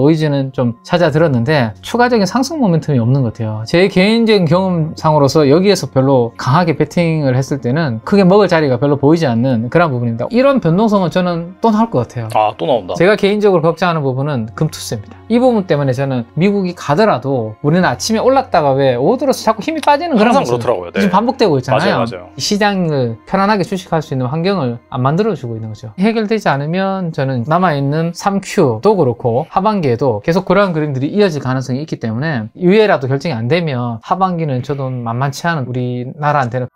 노이즈는 좀 찾아 들었는데 추가적인 상승 모멘텀이 없는 것 같아요 제 개인적인 경험상으로서 여기에서 별로 강하게 베팅을 했을 때는 크게 먹을 자리가 별로 보이지 않는 그런 부분입니다 이런 변동성은 저는 또 나올 것 같아요 아또 나온다 제가 개인적으로 걱정하는 부분은 금투스입니다 이 부분 때문에 저는 미국이 가더라도 우리는 아침에 올랐다가 왜 오들어서 자꾸 힘이 빠지는 그런 항상 그렇더라고요 네. 지금 반복되고 있잖아요 맞아요, 맞아요. 시장을 편안하게 주식할 수 있는 환경을 안 만들어주고 있는 거죠 해결되지 않으면 저는 남아있는 3Q도 그렇고 하반기 에 하반기에도 계속 그러한 그림들이 이어질 가능성이 있기 때문에 유예라도 결정이 안 되면 하반기는 저도 만만치 않은 우리나라한테는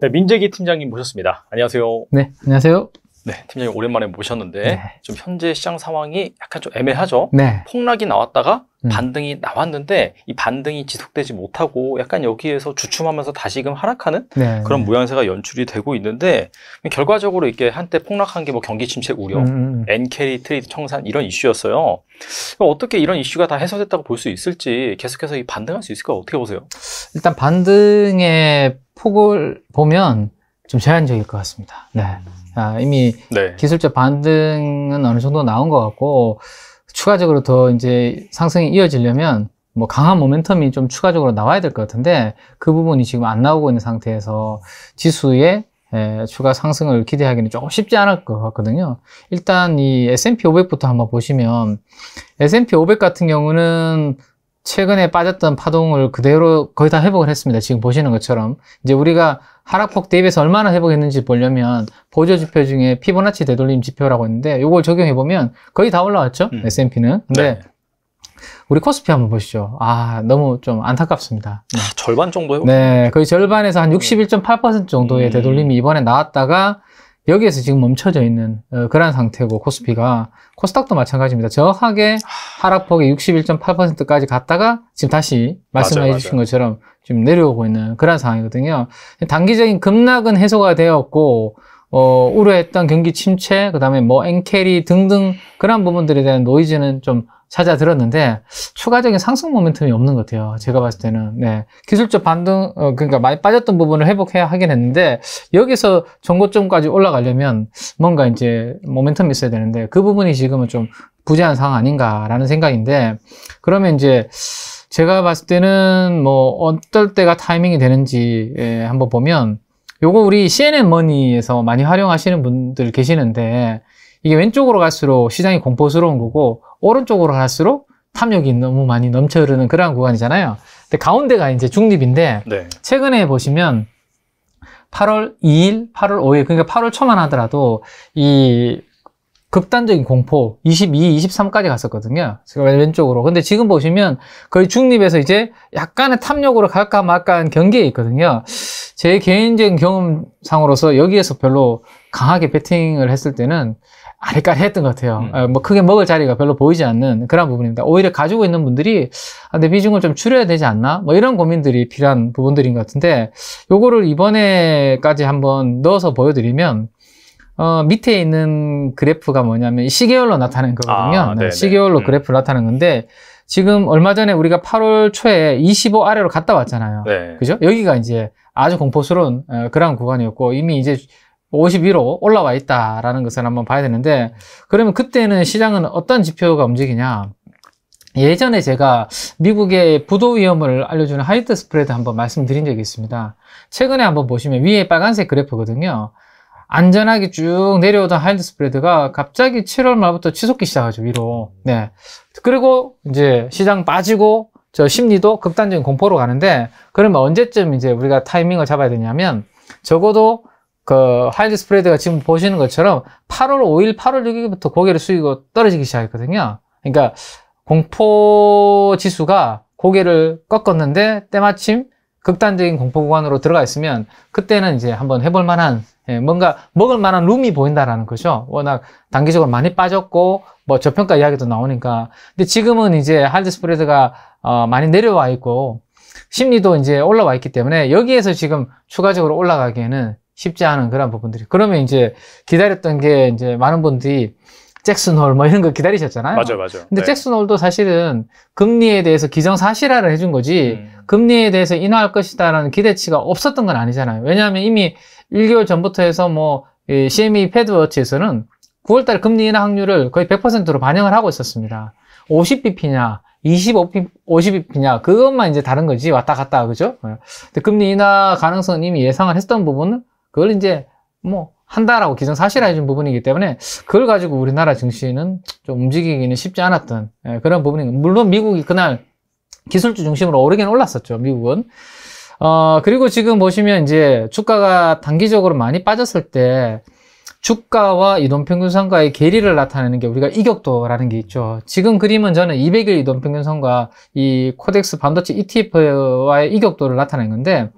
네, 민재기 팀장님 모셨습니다. 안녕하세요. 네, 안녕하세요. 네, 팀장님 오랜만에 모셨는데 네. 좀 현재 시장 상황이 약간 좀 애매하죠. 네. 폭락이 나왔다가 음. 반등이 나왔는데 이 반등이 지속되지 못하고 약간 여기에서 주춤하면서 다시금 하락하는 네. 그런 모양새가 연출이 되고 있는데 결과적으로 이게 한때 폭락한 게 뭐 경기 침체 우려, 음, 음, 음. 엔캐리 트레이드 청산 이런 이슈였어요. 어떻게 이런 이슈가 다 해소됐다고 볼 수 있을지 계속해서 이 반등할 수 있을까 어떻게 보세요? 일단 반등의 폭을 보면 좀 제한적일 것 같습니다. 네. 음. 아, 이미 네. 기술적 반등은 어느 정도 나온 것 같고, 추가적으로 더 이제 상승이 이어지려면 뭐 강한 모멘텀이 좀 추가적으로 나와야 될 것 같은데 그 부분이 지금 안 나오고 있는 상태에서 지수의 예, 추가 상승을 기대하기는 조금 쉽지 않을 것 같거든요. 일단 이 S&P 500부터 한번 보시면 S&P 500 같은 경우는 최근에 빠졌던 파동을 그대로 거의 다 회복을 했습니다. 지금 보시는 것처럼 이제 우리가 하락폭 대비해서 얼마나 회복했는지 보려면 보조 지표 중에 피보나치 되돌림 지표라고 있는데 이걸 적용해 보면 거의 다 올라왔죠 음. S&P는 근데 네. 네. 우리 코스피 한번 보시죠. 아 너무 좀 안타깝습니다. 아, 절반 정도요? 네, 거의 절반에서 한 61.8% 정도의 음. 되돌림이 이번에 나왔다가 여기에서 지금 멈춰져 있는 어, 그런 상태고 코스피가 코스닥도 마찬가지입니다. 저하게 하락폭이 61.8%까지 갔다가 지금 다시 말씀해 맞아, 주신 맞아. 것처럼 좀 내려오고 있는 그런 상황이거든요. 단기적인 급락은 해소가 되었고 어, 우려했던 경기 침체, 그 다음에 뭐 엔캐리 등등 그런 부분들에 대한 노이즈는 좀 찾아 들었는데 추가적인 상승 모멘텀이 없는 것 같아요. 제가 봤을 때는 네. 기술적 반등 어, 그러니까 많이 빠졌던 부분을 회복해야 하긴 했는데 여기서 전고점까지 올라가려면 뭔가 이제 모멘텀이 있어야 되는데 그 부분이 지금은 좀 부재한 상황 아닌가라는 생각인데 그러면 이제 제가 봤을 때는 뭐 어떨 때가 타이밍이 되는지 예, 한번 보면 요거 우리 CNN 머니에서 많이 활용하시는 분들 계시는데 이게 왼쪽으로 갈수록 시장이 공포스러운 거고 오른쪽으로 갈수록 탐욕이 너무 많이 넘쳐 흐르는 그러한 구간이잖아요. 근데 가운데가 이제 중립인데 네. 최근에 보시면 8월 2일, 8월 5일, 그러니까 8월 초만 하더라도 이 극단적인 공포 22, 23까지 갔었거든요. 제가 왼쪽으로. 근데 지금 보시면 거의 중립에서 이제 약간의 탐욕으로 갈까 말까 한 경계에 있거든요. 제 개인적인 경험상으로서 여기에서 별로 강하게 배팅을 했을 때는 아리까리 했던 것 같아요. 음. 아, 뭐 크게 먹을 자리가 별로 보이지 않는 그런 부분입니다. 오히려 가지고 있는 분들이 아, 내 비중을 좀 줄여야 되지 않나? 뭐 이런 고민들이 필요한 부분들인 것 같은데 요거를 이번에까지 한번 넣어서 보여드리면 어, 밑에 있는 그래프가 뭐냐면 시계열로 나타낸 거거든요. 아, 네, 시계열로 음. 그래프를 나타낸 건데 지금 얼마 전에 우리가 8월 초에 25 아래로 갔다 왔잖아요. 네. 그죠? 여기가 이제 아주 공포스러운 어, 그런 구간이었고 이미 이제 52로 올라와 있다라는 것을 한번 봐야 되는데 그러면 그때는 시장은 어떤 지표가 움직이냐? 예전에 제가 미국의 부도 위험을 알려주는 하이트 스프레드 한번 말씀드린 적이 있습니다. 최근에 한번 보시면 위에 빨간색 그래프거든요. 안전하게 쭉 내려오던 하인드 스프레드가 갑자기 7월 말부터 치솟기 시작하죠 위로 네 그리고 이제 시장 빠지고 저 심리도 극단적인 공포로 가는데 그러면 언제쯤 이제 우리가 타이밍을 잡아야 되냐면 적어도 그 하인드 스프레드가 지금 보시는 것처럼 8월 5일 8월 6일부터 고개를 숙이고 떨어지기 시작했거든요 그러니까 공포 지수가 고개를 꺾었는데 때마침 극단적인 공포 구간으로 들어가 있으면 그때는 이제 한번 해볼 만한 예, 뭔가 먹을 만한 룸이 보인다라는 거죠. 워낙 단기적으로 많이 빠졌고 뭐 저평가 이야기도 나오니까. 근데 지금은 이제 할드 스프레드가 어, 많이 내려와 있고 심리도 이제 올라와 있기 때문에 여기에서 지금 추가적으로 올라가기에는 쉽지 않은 그런 부분들이. 그러면 이제 기다렸던 게 이제 많은 분들이 잭슨 홀뭐 이런 거 기다리셨잖아요. 맞아요, 맞아요. 근데 네. 잭슨 홀도 사실은 금리에 대해서 기정사실화를 해준 거지 음. 금리에 대해서 인하할 것이다라는 기대치가 없었던 건 아니잖아요. 왜냐하면 이미 1개월 전부터 해서 뭐 CME 패드워치에서는 9월달 금리 인하 확률을 거의 100%로 반영을 하고 있었습니다. 50bp냐, 25bp, 50bp냐 그것만 이제 다른 거지 왔다 갔다 그죠? 어. 근데 금리 인하 가능성 이미 예상을 했던 부분은 그걸 이제 뭐 한다라고 기존 사실화해준 부분이기 때문에 그걸 가지고 우리나라 증시는 좀 움직이기는 쉽지 않았던 예, 그런 부분인 거 물론 미국이 그날 기술주 중심으로 오르긴 올랐었죠 미국은 어 그리고 지금 보시면 이제 주가가 단기적으로 많이 빠졌을 때 주가와 이동평균선과의 괴리를 나타내는 게 우리가 이격도라는 게 있죠. 지금 그림은 저는 200일 이동평균선과 이 코덱스 반도체 ETF와의 이격도를 나타낸 건데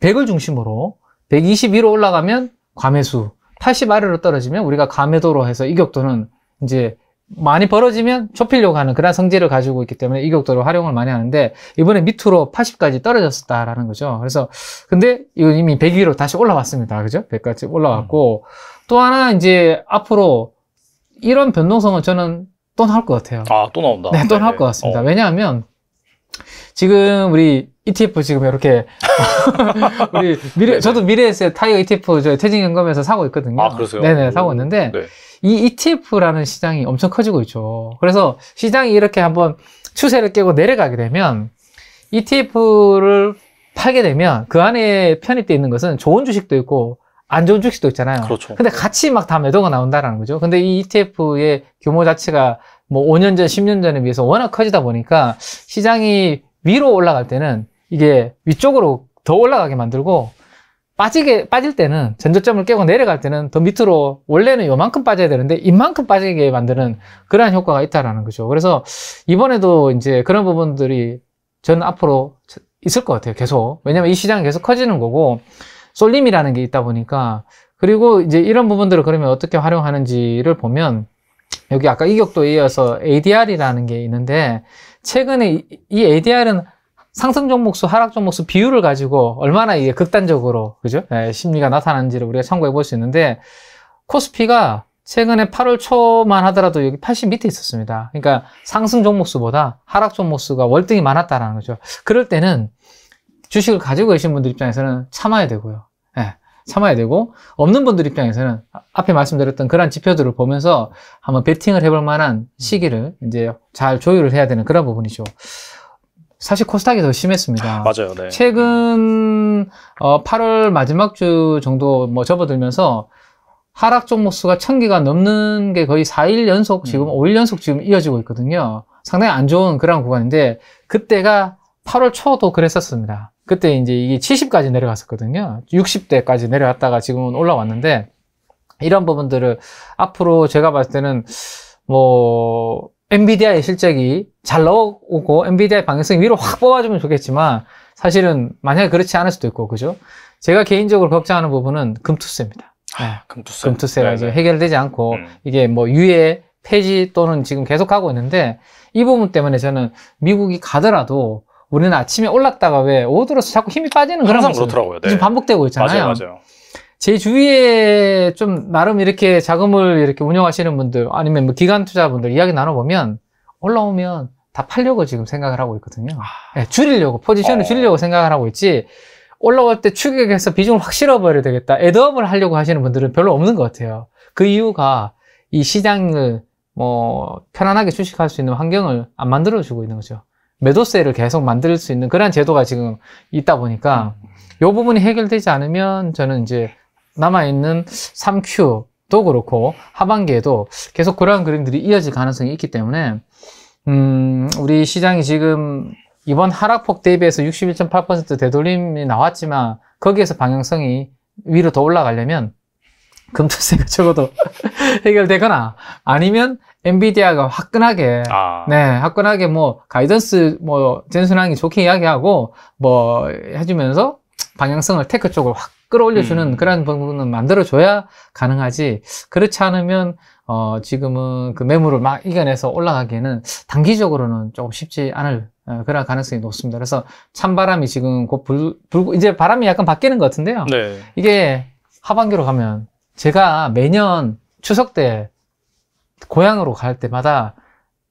100을 중심으로 121로 올라가면 과매수 80 아래로 떨어지면 우리가 과매도로 해서 이격도는 이제 많이 벌어지면 좁히려고 하는 그런 성질을 가지고 있기 때문에 이격도를 활용을 많이 하는데 이번에 밑으로 80까지 떨어졌다라는 었 거죠. 그래서 근데 이건 이미 100위로 다시 올라왔습니다. 그죠? 100까지 올라왔고 음. 또 하나 이제 앞으로 이런 변동성은 저는 또 나올 것 같아요. 아, 또 나온다. 네, 또 네, 나올 네. 것 같습니다. 어. 왜냐하면 지금 우리 ETF 지금 이렇게 우리 미래 네네. 저도 네, 네. 미래에셋 타이어 ETF 저 퇴직 연금에서 사고 있거든요. 아 그러세요? 네네 사고 있는데 네. 이 ETF라는 시장이 엄청 커지고 있죠. 그래서 시장이 이렇게 한번 추세를 깨고 내려가게 되면 ETF를 팔게 되면 그 안에 편입돼 있는 것은 좋은 주식도 있고 안 좋은 주식도 있잖아요. 그렇죠. 근데 같이 막 다 매도가 나온다라는 거죠. 근데 이 ETF의 규모 자체가 뭐 5년 전, 10년 전에 비해서 워낙 커지다 보니까 시장이 위로 올라갈 때는 이게 위쪽으로 더 올라가게 만들고 빠지게 빠질 때는 전조점을 깨고 내려갈 때는 더 밑으로 원래는 요만큼 빠져야 되는데 이만큼 빠지게 만드는 그러한 효과가 있다라는 거죠. 그래서 이번에도 이제 그런 부분들이 전 앞으로 있을 것 같아요. 계속 왜냐하면 이 시장이 계속 커지는 거고 쏠림이라는 게 있다 보니까 그리고 이제 이런 부분들을 그러면 어떻게 활용하는지를 보면 여기 아까 이격도 이어서 ADR이라는 게 있는데 최근에 이 ADR은 상승 종목수, 하락 종목수 비율을 가지고 얼마나 이게 극단적으로 그죠? 네, 심리가 나타나는지를 우리가 참고해 볼 수 있는데 코스피가 최근에 8월 초만 하더라도 여기 80 밑에 있었습니다. 그러니까 상승 종목수보다 하락 종목수가 월등히 많았다라는 거죠. 그럴 때는 주식을 가지고 계신 분들 입장에서는 참아야 되고요. 참아야 되고 없는 분들 입장에서는 앞에 말씀드렸던 그러한 지표들을 보면서 한번 베팅을 해볼 만한 시기를 이제 잘 조율을 해야 되는 그런 부분이죠. 사실 코스닥이 더 심했습니다. 맞아요. 네. 최근 어, 8월 마지막 주 정도 뭐 접어들면서 하락 종목 수가 천개가 넘는 게 거의 4일 연속 음. 지금 음. 5일 연속 지금 이어지고 있거든요. 상당히 안 좋은 그런 구간인데 그때가 8월 초도 그랬었습니다. 그때 이제 이게 70까지 내려갔었거든요. 60대까지 내려갔다가 지금은 올라왔는데 이런 부분들을 앞으로 제가 봤을 때는 뭐 엔비디아의 실적이 잘 나오고 엔비디아의 방향성이 위로 확 뽑아주면 좋겠지만 사실은 만약에 그렇지 않을 수도 있고 그죠? 제가 개인적으로 걱정하는 부분은 금투세입니다. 아, 네. 금투세. 금투세가 네, 이제 네. 해결되지 않고 음. 이게 뭐 유예 폐지 또는 지금 계속하고 있는데 이 부분 때문에 저는 미국이 가더라도 우리는 아침에 올랐다가 왜 오들어서 자꾸 힘이 빠지는 그런 항상 그렇더라고요. 네. 지금 반복되고 있잖아요. 맞아요, 맞아요. 제 주위에 좀 나름 이렇게 자금을 이렇게 운영하시는 분들 아니면 뭐 기관 투자분들 이야기 나눠보면 올라오면 다 팔려고 지금 생각을 하고 있거든요. 네, 줄이려고 포지션을 어... 줄이려고 생각을 하고 있지 올라올 때 추격해서 비중을 확 실어버려야 되겠다. 애드업을 하려고 하시는 분들은 별로 없는 것 같아요. 그 이유가 이 시장을 뭐 편안하게 주식할 수 있는 환경을 안 만들어주고 있는 거죠. 매도세를 계속 만들 수 있는 그런 제도가 지금 있다 보니까 이 음. 부분이 해결되지 않으면 저는 이제 남아있는 3Q도 그렇고 하반기에도 계속 그러한 그림들이 이어질 가능성이 있기 때문에 음, 우리 시장이 지금 이번 하락폭 대비해서 61.8% 되돌림이 나왔지만 거기에서 방향성이 위로 더 올라가려면 금투세가 적어도 해결되거나 아니면 엔비디아가 화끈하게 아. 네 화끈하게 뭐 가이던스 뭐 젠순항이 좋게 이야기하고 뭐 해주면서 방향성을 테크 쪽으로 확 끌어올려주는 음. 그런 부분은 만들어줘야 가능하지 그렇지 않으면 어 지금은 그 매물을 막 이겨내서 올라가기에는 단기적으로는 조금 쉽지 않을 어, 그런 가능성이 높습니다. 그래서 찬바람이 지금 곧 불, 불고 이제 바람이 약간 바뀌는 것 같은데요. 네. 이게 하반기로 가면 제가 매년 추석 때 고향으로 갈 때마다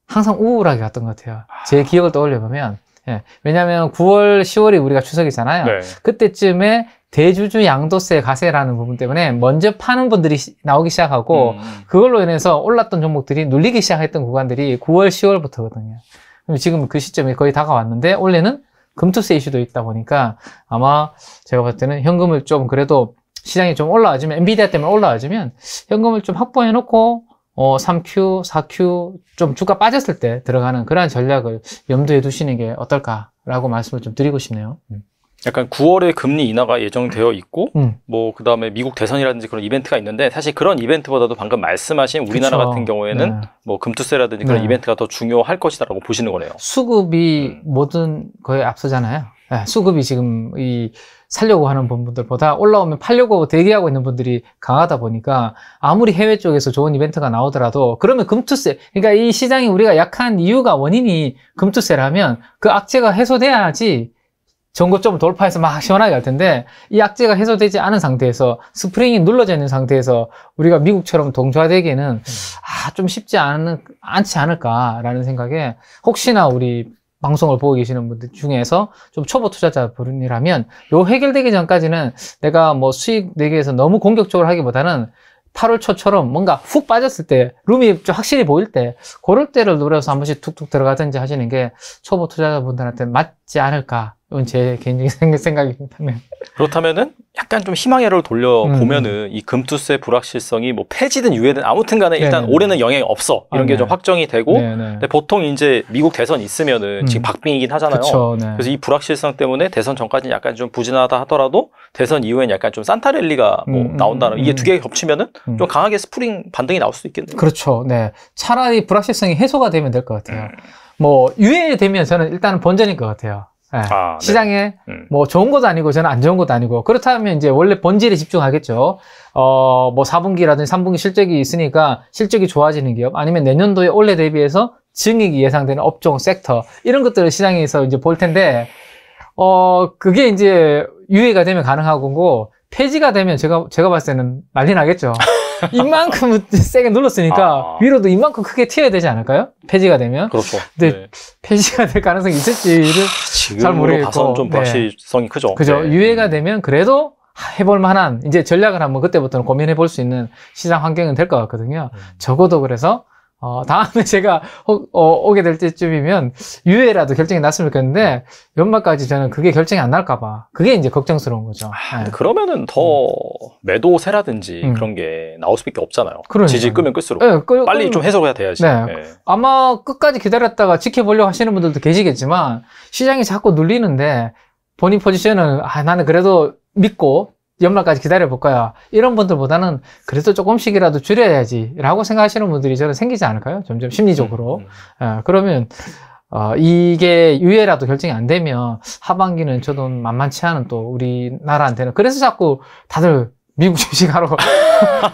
항상 우울하게 갔던 것 같아요. 제 아. 기억을 떠올려보면. 예. 왜냐하면 9월, 10월이 우리가 추석이잖아요. 네. 그때쯤에 대주주 양도세 가세라는 부분 때문에 먼저 파는 분들이 나오기 시작하고 음, 음. 그걸로 인해서 올랐던 종목들이 눌리기 시작했던 구간들이 9월, 10월부터거든요. 그럼 지금 그 시점이 거의 다가왔는데 원래는 금투세 이슈도 있다 보니까 아마 제가 봤을 때는 현금을 좀 그래도 시장이 좀올라와지면 엔비디아 때문에 올라와지면 현금을 좀 확보해놓고 어, 3Q, 4Q 좀 주가 빠졌을 때 들어가는 그러한 전략을 염두에 두시는 게 어떨까라고 말씀을 좀 드리고 싶네요. 음. 약간 9월에 금리 인하가 예정되어 있고 음. 뭐 그다음에 미국 대선이라든지 그런 이벤트가 있는데 사실 그런 이벤트보다도 방금 말씀하신 우리나라 그쵸. 같은 경우에는 네. 뭐 금투세라든지 그런 네. 이벤트가 더 중요할 것이다라고 보시는 거네요. 수급이 음. 모든 거에 앞서잖아요. 예, 수급이 지금 이 살려고 하는 분들보다 올라오면 팔려고 대기하고 있는 분들이 강하다 보니까 아무리 해외 쪽에서 좋은 이벤트가 나오더라도 그러면 금투세 그러니까 이 시장이 우리가 약한 이유가 원인이 금투세라면 그 악재가 해소돼야지 전고점 돌파해서 막 시원하게 할 텐데 이 악재가 해소되지 않은 상태에서 스프링이 눌러져 있는 상태에서 우리가 미국처럼 동조화되기에는 음. 아좀 쉽지 않, 않지 않을까라는 생각에 혹시나 우리 방송을 보고 계시는 분들 중에서 좀 초보 투자자 분이라면 요 해결되기 전까지는 내가 뭐 수익 내기에서 너무 공격적으로 하기보다는 8월 초처럼 뭔가 훅 빠졌을 때 룸이 좀 확실히 보일 때 그럴 때를 노려서 한 번씩 툭툭 들어가든지 하시는 게 초보 투자자분들한테 맞지 않을까 이건 제 개인적인 생각이다면 그렇다면은 약간 좀 희망의를 돌려 보면은 음. 이금투의 불확실성이 뭐 폐지든 유예든 아무튼간에 일단 네네. 올해는 영향이 없어 이런 아, 게좀 네. 확정이 되고 네, 네. 근데 보통 이제 미국 대선 있으면은 음. 지금 박빙이긴 하잖아요. 그쵸, 네. 그래서 이 불확실성 때문에 대선 전까지는 약간 좀 부진하다 하더라도 대선 이후엔 약간 좀 산타랠리가 뭐 음, 음 나온다는 이게 음. 두 개가 겹치면은 음. 좀 강하게 스프링 반등이 나올 수도 있겠네요. 그렇죠. 네, 차라리 불확실성이 해소가 되면 될 것 같아요. 뭐 유예되면 저는 일단은 본전일 것 같아요. 예. 아, 네. 시장에 네. 음. 뭐 좋은 것도 아니고 저는 안 좋은 것도 아니고 그렇다면 이제 원래 본질에 집중하겠죠. 어뭐 4분기라든지 3분기 실적이 있으니까 실적이 좋아지는 기업 아니면 내년도에 올해 대비해서 증익이 예상되는 업종 섹터 이런 것들을 시장에서 이제 볼 텐데 어 그게 이제 유예가 되면 가능하고 뭐 폐지가 되면 제가 제가 봤을 때는 난리 나겠죠. 이만큼 세게 눌렀으니까 아. 위로도 이만큼 크게 튀어야 되지 않을까요? 폐지가 되면. 그렇죠. 근데 네. 폐지가 될 가능성이 있을지를 잘 모르겠고. 봐선 좀 불확실성이 네. 크죠. 그죠. 네. 유예가 음. 되면 그래도 해볼 만한 이제 전략을 한번 그때부터는 고민해 볼 수 있는 시장 환경은 될 것 같거든요. 음. 적어도 그래서 어, 다음에 제가 어, 어, 오게 될 때쯤이면 유예라도 결정이 났으면 좋겠는데 연말까지 저는 그게 결정이 안 날까봐 그게 이제 걱정스러운 거죠. 아, 네. 그러면은 더 음. 매도세라든지 음. 그런 게 나올 수밖에 없잖아요. 그러니까. 지지 끄면 끌수록 네, 끌, 빨리 좀 해소해야 돼야지. 네. 네. 아마 끝까지 기다렸다가 지켜보려고 하시는 분들도 계시겠지만 시장이 자꾸 눌리는데 본인 포지션은 아, 나는 그래도 믿고 연말까지 기다려볼 거야. 이런 분들보다는 그래도 조금씩이라도 줄여야지라고 생각하시는 분들이 저는 생기지 않을까요? 점점 심리적으로. 음, 음. 어, 그러면 어, 이게 유예라도 결정이 안 되면 하반기는 저도 만만치 않은 또 우리나라한테는 그래서 자꾸 다들 미국 주식하러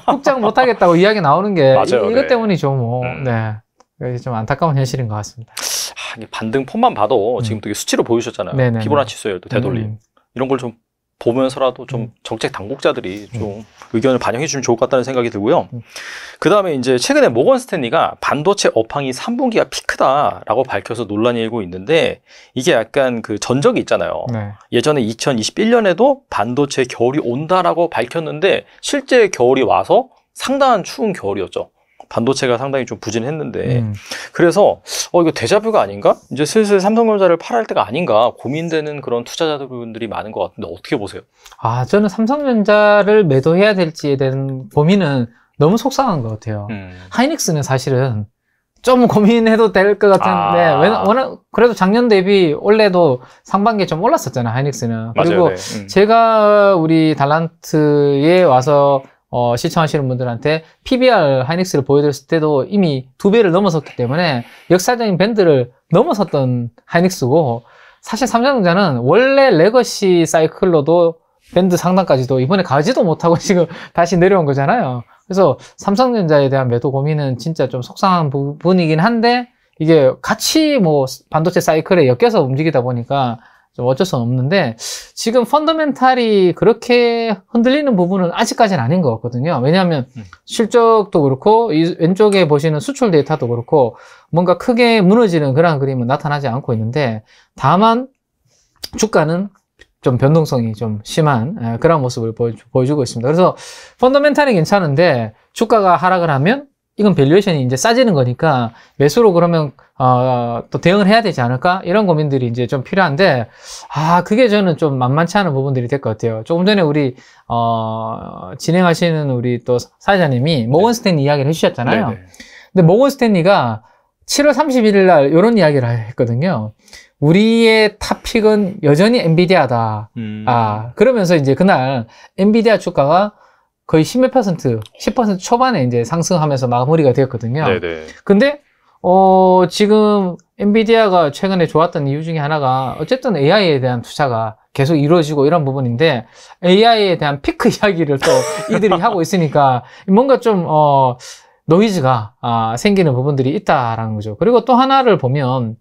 국장 못하겠다고 이야기 나오는 게 맞아요, 이, 것 네. 때문이죠 뭐. 음. 네. 좀 안타까운 현실인 것 같습니다. 아, 반등폰만 봐도 지금 음. 또 수치로 보이셨잖아요. 네네네. 피보나치 소열도 되돌림. 음. 이런 걸좀 보면서라도 좀 음. 정책 당국자들이 음. 좀 의견을 반영해 주면 좋을 것 같다는 생각이 들고요. 그 다음에 이제 최근에 모건 스탠리가 반도체 업황이 3분기가 피크다라고 밝혀서 논란이 일고 있는데 이게 약간 그 전적이 있잖아요. 네. 예전에 2021년에도 반도체 겨울이 온다라고 밝혔는데 실제 겨울이 와서 상당한 추운 겨울이었죠. 반도체가 상당히 좀 부진했는데 음. 그래서 어 이거 대자뷰가 아닌가? 이제 슬슬 삼성전자를 팔할 때가 아닌가 고민되는 그런 투자자분들이 많은 것 같은데 어떻게 보세요? 아 저는 삼성전자를 매도해야 될지에 대한 고민은 너무 속상한 것 같아요. 음. 하이닉스는 사실은 좀 고민해도 될 것 같은데 아. 왜, 워낙 그래도 작년 대비 올해도 상반기에 좀 올랐었잖아요 하이닉스는 맞아요, 그리고 네. 음. 제가 우리 달란트에 와서 어, 시청하시는 분들한테 PBR 하이닉스를 보여드렸을 때도 이미 두 배를 넘어섰기 때문에 역사적인 밴드를 넘어섰던 하이닉스고 사실 삼성전자는 원래 레거시 사이클로도 밴드 상단까지도 이번에 가지도 못하고 지금 다시 내려온 거잖아요. 그래서 삼성전자에 대한 매도 고민은 진짜 좀 속상한 부분이긴 한데 이게 같이 뭐 반도체 사이클에 엮여서 움직이다 보니까 좀 어쩔 수는 없는데 지금 펀더멘탈이 그렇게 흔들리는 부분은 아직까지는 아닌 것 같거든요. 왜냐하면 음. 실적도 그렇고 이 왼쪽에 보시는 수출 데이터도 그렇고 뭔가 크게 무너지는 그런 그림은 나타나지 않고 있는데 다만 주가는 좀 변동성이 좀 심한 그런 모습을 보여주고 있습니다. 그래서 펀더멘탈이 괜찮은데 주가가 하락을 하면 이건 밸류에이션이 이제 싸지는 거니까 매수로 그러면 어, 또 대응을 해야 되지 않을까 이런 고민들이 이제 좀 필요한데 아 그게 저는 좀 만만치 않은 부분들이 될 것 같아요. 조금 전에 우리 어, 진행하시는 우리 또사장님이 네. 모건 스탠리 이야기를 해주셨잖아요. 네네. 네. 근데 모건 스탠리가 7월 31일 날 이런 이야기를 했거든요. 우리의 탑픽은 여전히 엔비디아다. 음. 아 그러면서 이제 그날 엔비디아 주가가 거의 10몇 퍼센트, 10% 초반에 이제 상승하면서 마무리가 되었거든요. 네네. 근데 어, 지금 엔비디아가 최근에 좋았던 이유 중에 하나가 어쨌든 AI에 대한 투자가 계속 이루어지고 이런 부분인데 AI에 대한 피크 이야기를 또 이들이 하고 있으니까 뭔가 좀 어, 노이즈가 아, 생기는 부분들이 있다라는 거죠. 그리고 또 하나를 보면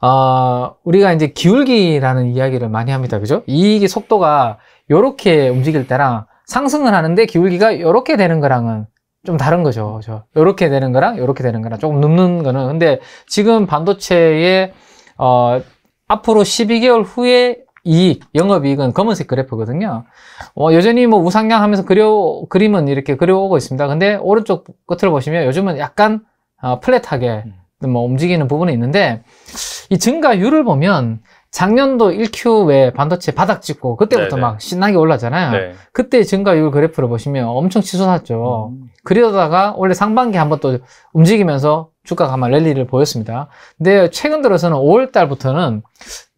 어, 우리가 이제 기울기라는 이야기를 많이 합니다. 그죠? 이익의 속도가 요렇게 움직일 때랑 상승을 하는데 기울기가 이렇게 되는 거랑은 좀 다른 거죠. 저 이렇게 되는 거랑 이렇게 되는 거랑 조금 눕는 거는 근데 지금 반도체의 어, 앞으로 12개월 후에 이익, 영업이익은 검은색 그래프거든요. 어, 여전히 뭐 우상향 하면서 그려, 그림은 이렇게 그려오고 있습니다. 근데 오른쪽 끝을 보시면 요즘은 약간 어, 플랫하게 음. 뭐 움직이는 부분이 있는데 이 증가율을 보면 작년도 1Q 외 반도체 바닥 찍고 그때부터 네네. 네. 막 신나게 올랐잖아요. 네. 그때 증가율 그래프를 보시면 엄청 치솟았죠. 음. 그러다가 원래 상반기 한번 또 움직이면서 주가가 아마 랠리를 보였습니다. 근데 최근 들어서는 5월 달부터는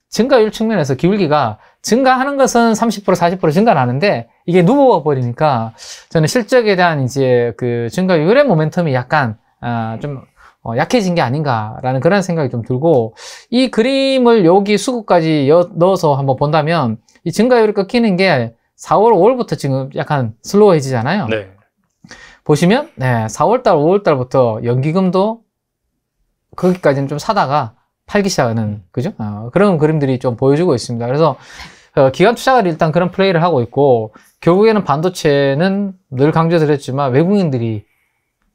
증가율 측면에서 기울기가 증가하는 것은 30% 40% 증가하는데 이게 누워 버리니까 저는 실적에 대한 이제 그 증가율의 모멘텀이 약간 아, 좀 어, 약해진 게 아닌가라는 그런 생각이 좀 들고 이 그림을 여기 수급까지 여, 넣어서 한번 본다면 이 증가율이 꺾이는 게 4월, 5월부터 지금 약간 슬로우해지잖아요. 네. 보시면 네, 4월달, 5월달부터 연기금도 거기까지는 좀 사다가 팔기 시작하는 음. 그죠? 어, 그런 그림들이 좀 보여주고 있습니다. 그래서 어, 기관 투자가 일단 그런 플레이를 하고 있고 결국에는 반도체는 늘 강조드렸지만 외국인들이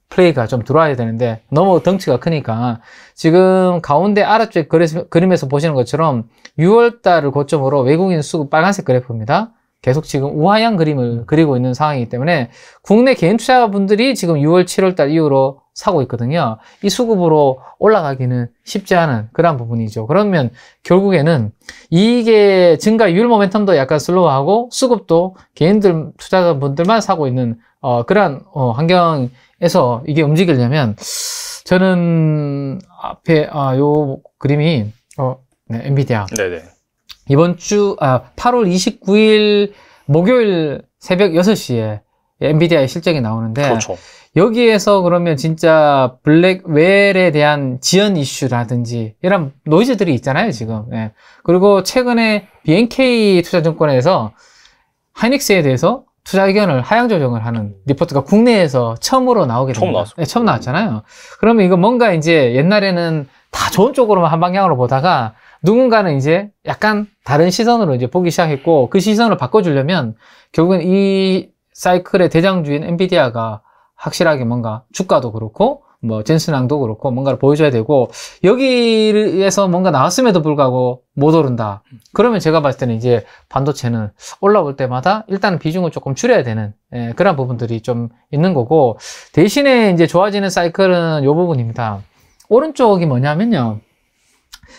플레이가 좀 들어와야 되는데 너무 덩치가 크니까 지금 가운데 아래쪽 그림에서 보시는 것처럼 6월달을 고점으로 외국인 수급 빨간색 그래프입니다. 계속 지금 우하향 그림을 그리고 있는 상황이기 때문에 국내 개인 투자분들이 자 지금 6월, 7월달 이후로 사고 있거든요. 이 수급으로 올라가기는 쉽지 않은 그런 부분이죠. 그러면 결국에는 이게 증가율 모멘텀도 약간 슬로우하고 수급도 개인들 투자자분들만 사고 있는 어, 그러한 어, 환경에서 이게 움직이려면 저는 앞에 아, 요 그림이 어, 네, 엔비디아 네네. 이번 주 아, 8월 29일 목요일 새벽 6시에 엔비디아의 실적이 나오는데 그렇죠. 여기에서 그러면 진짜 블랙웰에 대한 지연 이슈라든지 이런 노이즈들이 있잖아요 지금 예. 그리고 최근에 BNK 투자증권에서 하이닉스에 대해서 투자 의견을 하향 조정을 하는 리포트가 국내에서 처음으로 나오게 됩니다. 처음 나왔어 네, 처음 나왔잖아요. 그러면 이거 뭔가 이제 옛날에는 다 좋은 쪽으로만 한 방향으로 보다가 누군가는 이제 약간 다른 시선으로 이제 보기 시작했고 그 시선을 바꿔주려면 결국은 이 사이클의 대장주인 엔비디아가 확실하게 뭔가 주가도 그렇고 뭐 젠슨왕도 그렇고 뭔가를 보여줘야 되고 여기에서 뭔가 나왔음에도 불구하고 못 오른다. 그러면 제가 봤을 때는 이제 반도체는 올라올 때마다 일단 은 비중을 조금 줄여야 되는 예, 그런 부분들이 좀 있는 거고 대신에 이제 좋아지는 사이클은 요 부분입니다. 오른쪽이 뭐냐면요.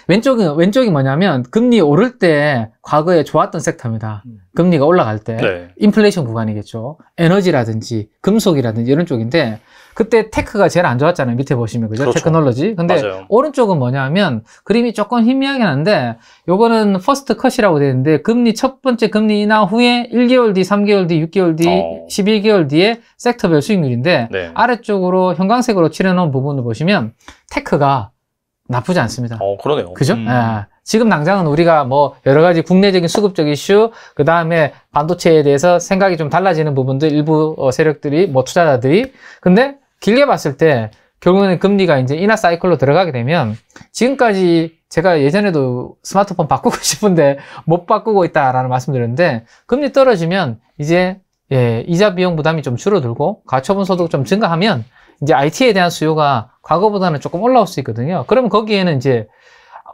왼쪽은 왼쪽이 뭐냐면 금리 오를 때 과거에 좋았던 섹터입니다. 음. 금리가 올라갈 때 네. 인플레이션 구간이겠죠. 에너지라든지 금속이라든지 이런 쪽인데 그때 테크가 제일 안 좋았잖아요. 밑에 보시면 그죠? 그렇죠. 테크놀로지. 근데 맞아요. 오른쪽은 뭐냐면 그림이 조금 희미하긴 한데 요거는 퍼스트 컷이라고 되는데 금리 첫 번째 금리 인하 후에 1개월 뒤, 3개월 뒤, 6개월 뒤, 어. 11개월 뒤에 섹터별 수익률인데 네. 아래쪽으로 형광색으로 칠해놓은 부분을 보시면 테크가 나쁘지 않습니다. 어, 그러네요. 그죠? 음. 예. 지금 당장은 우리가 뭐 여러 가지 국내적인 수급적 이슈, 그 다음에 반도체에 대해서 생각이 좀 달라지는 부분들 일부 어, 세력들이 뭐 투자자들이 근데 길게 봤을 때 결국에는 금리가 이제 인하 사이클로 들어가게 되면 지금까지 제가 예전에도 스마트폰 바꾸고 싶은데 못 바꾸고 있다라는 말씀드렸는데 금리 떨어지면 이제 예, 이자 비용 부담이 좀 줄어들고 가처분 소득 좀 증가하면 이제 IT에 대한 수요가 과거보다는 조금 올라올 수 있거든요. 그러면 거기에는 이제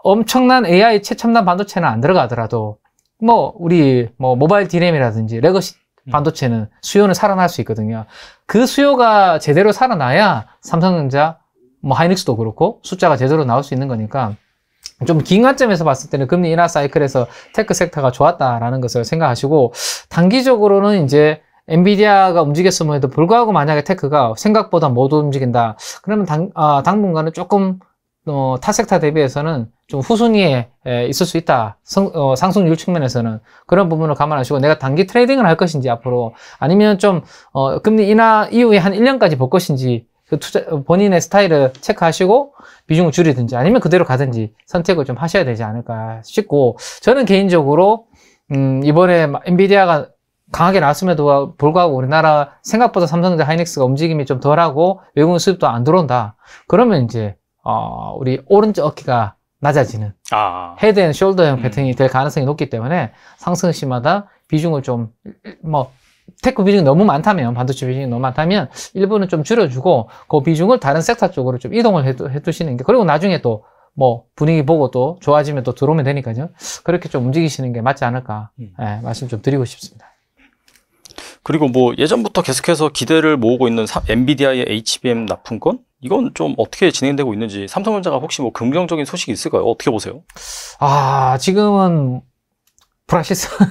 엄청난 AI 최첨단 반도체는 안 들어가더라도 뭐 우리 뭐 모바일 디 r a 이라든지 레거시 음. 반도체는 수요는 살아날 수 있거든요. 그 수요가 제대로 살아나야 삼성전자, 뭐 하이닉스도 그렇고 숫자가 제대로 나올 수 있는 거니까 좀 긴 관점에서 봤을 때는 금리 인하 사이클에서 테크 섹터가 좋았다라는 것을 생각하시고 단기적으로는 이제 엔비디아가 움직였음에도 불구하고 만약에 테크가 생각보다 못 움직인다 그러면 당, 아, 당분간은 조금 어, 타 섹터 대비해서는 좀 후순위에 있을 수 있다. 성, 어, 상승률 측면에서는 그런 부분을 감안하시고 내가 단기 트레이딩을 할 것인지 앞으로 아니면 좀 어, 금리 인하 이후에 한 1년까지 볼 것인지 그 투자, 본인의 스타일을 체크하시고 비중을 줄이든지 아니면 그대로 가든지 선택을 좀 하셔야 되지 않을까 싶고 저는 개인적으로 음, 이번에 엔비디아가 강하게 나왔음에도 불구하고 우리나라 생각보다 삼성전자 하이닉스가 움직임이 좀 덜하고 외국인 수입도 안 들어온다. 그러면 이제 어, 우리 오른쪽 어깨가 낮아지는 아. 헤드 앤 숄더형 패턴이 음. 될 가능성이 높기 때문에 상승 시마다 비중을 좀 뭐 테크 비중이 너무 많다면 반도체 비중이 너무 많다면 일부는 좀 줄여주고 그 비중을 다른 섹터 쪽으로 좀 이동을 해두, 해두시는 게 그리고 나중에 또 뭐 분위기 보고 또 좋아지면 또 들어오면 되니까요 그렇게 좀 움직이시는 게 맞지 않을까 음. 예, 말씀 좀 드리고 싶습니다. 그리고 뭐 예전부터 계속해서 기대를 모으고 있는 엔비디아의 HBM 납품권 이건 좀 어떻게 진행되고 있는지 삼성전자가 혹시 뭐 긍정적인 소식이 있을까요? 어떻게 보세요? 아 지금은 불확실성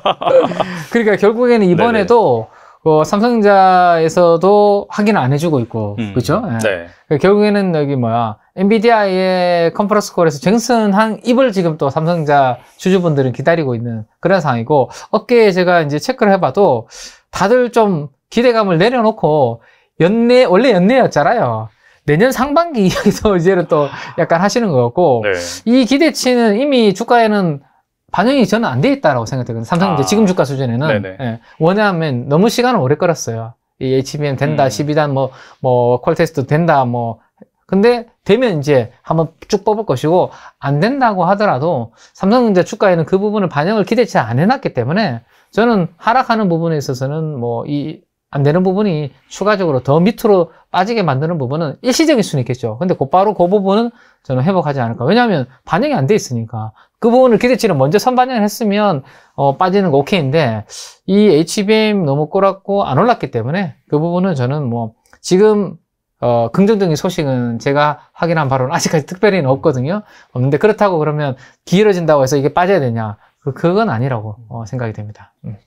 그러니까 결국에는 이번에도 어, 삼성전자에서도 확인 안 해주고 있고 음. 그렇죠? 예. 네. 네. 결국에는 여기 뭐야 엔비디아의 컨퍼런스 콜에서 쟁슨 한 입을 지금 또 삼성전자 주주분들은 기다리고 있는 그런 상황이고 어깨에 제가 이제 체크를 해봐도 다들 좀 기대감을 내려놓고 연내 원래 연내였잖아요. 내년 상반기에서 이제는 또 약간 하시는 것 같고 네. 이 기대치는 이미 주가에는 반영이 저는 안돼 있다라고 생각되거든요. 삼성 이제 아. 지금 주가 수준에는 예. 왜냐하면 너무 시간을 오래 끌었어요. 이 HBM 된다, 음. 12단 뭐 뭐 콜테스트 된다, 뭐 근데 되면 이제 한번 쭉 뽑을 것이고 안 된다고 하더라도 삼성전자 주가에는 그 부분을 반영을 기대치 안 해놨기 때문에 저는 하락하는 부분에 있어서는 뭐이 안 되는 부분이 추가적으로 더 밑으로 빠지게 만드는 부분은 일시적일 수는 있겠죠. 근데 곧바로 그 부분은 저는 회복하지 않을까. 왜냐하면 반영이 안 돼 있으니까. 그 부분을 기대치를 먼저 선반영을 했으면 어, 빠지는 거 오케이인데 이 HBM 너무 꼬랐고 안 올랐기 때문에 그 부분은 저는 뭐 지금 어, 긍정적인 소식은 제가 확인한 바로는 아직까지 특별히는 없거든요. 없는데 그렇다고 그러면 길어진다고 해서 이게 빠져야 되냐? 그, 그건 아니라고 어, 생각이 됩니다. 음.